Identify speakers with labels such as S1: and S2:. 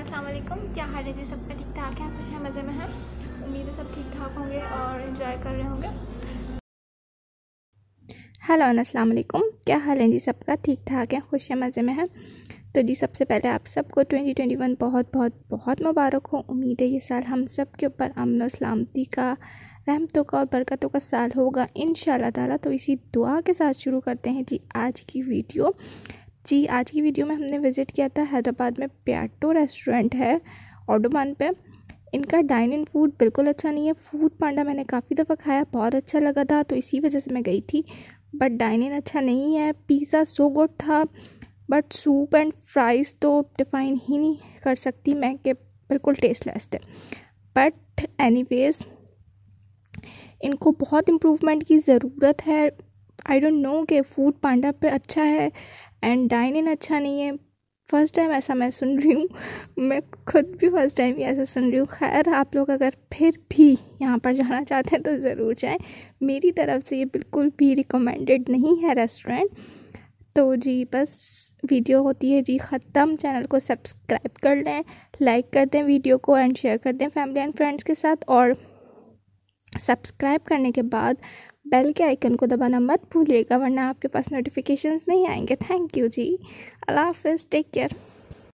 S1: असलम क्या हाल है जी सबका ठीक ठाक है खुश हैं मज़े में है उम्मीद है सब ठीक ठाक होंगे और इन्जॉय कर रहे होंगे
S2: हेलो असलकुम क्या हाल है जी सबका ठीक ठाक है खुश है मज़े में है तो जी सबसे पहले आप सबको 2021 बहुत बहुत बहुत मुबारक हो उम्मीद है ये साल हम सब के ऊपर अमन सलामती का रहमतों का और बरकतों का साल होगा इन ताला तो इसी दुआ के साथ शुरू करते हैं जी आज की वीडियो जी आज की वीडियो में हमने विज़िट किया था हैदराबाद में प्याटो रेस्टोरेंट है ऑडोमान पे इनका डाइन इन फूड बिल्कुल अच्छा नहीं है फूड पांडा मैंने काफ़ी दफ़ा खाया बहुत अच्छा लगा था तो इसी वजह से मैं गई थी बट डाइन इन अच्छा नहीं है पिज़्ज़ा सो गुड था बट सूप एंड फ्राइज़ तो डिफ़ाइन ही नहीं कर सकती मैं कि बिल्कुल टेस्टलेस थे बट एनी इनको बहुत इम्प्रूवमेंट की ज़रूरत है आई डोंट नो कि फूड पांडा पे अच्छा है एंड डाइन इन अच्छा नहीं है फर्स्ट टाइम ऐसा मैं सुन रही हूँ मैं खुद भी फर्स्ट टाइम ही ऐसा सुन रही हूँ खैर आप लोग अगर फिर भी यहाँ पर जाना चाहते हैं तो ज़रूर जाएँ मेरी तरफ से ये बिल्कुल भी रिकमेंडेड नहीं है रेस्टोरेंट तो जी बस वीडियो होती है जी ख़त्म चैनल को सब्सक्राइब कर लें लाइक कर दें वीडियो को एंड शेयर कर दें फैमिली एंड फ्रेंड्स के साथ और सब्सक्राइब करने के बाद बेल के आइकन को दबाना मत भूलिएगा वरना आपके पास नोटिफिकेशंस नहीं आएंगे थैंक यू जी अल्लाह हाफिज़ टेक केयर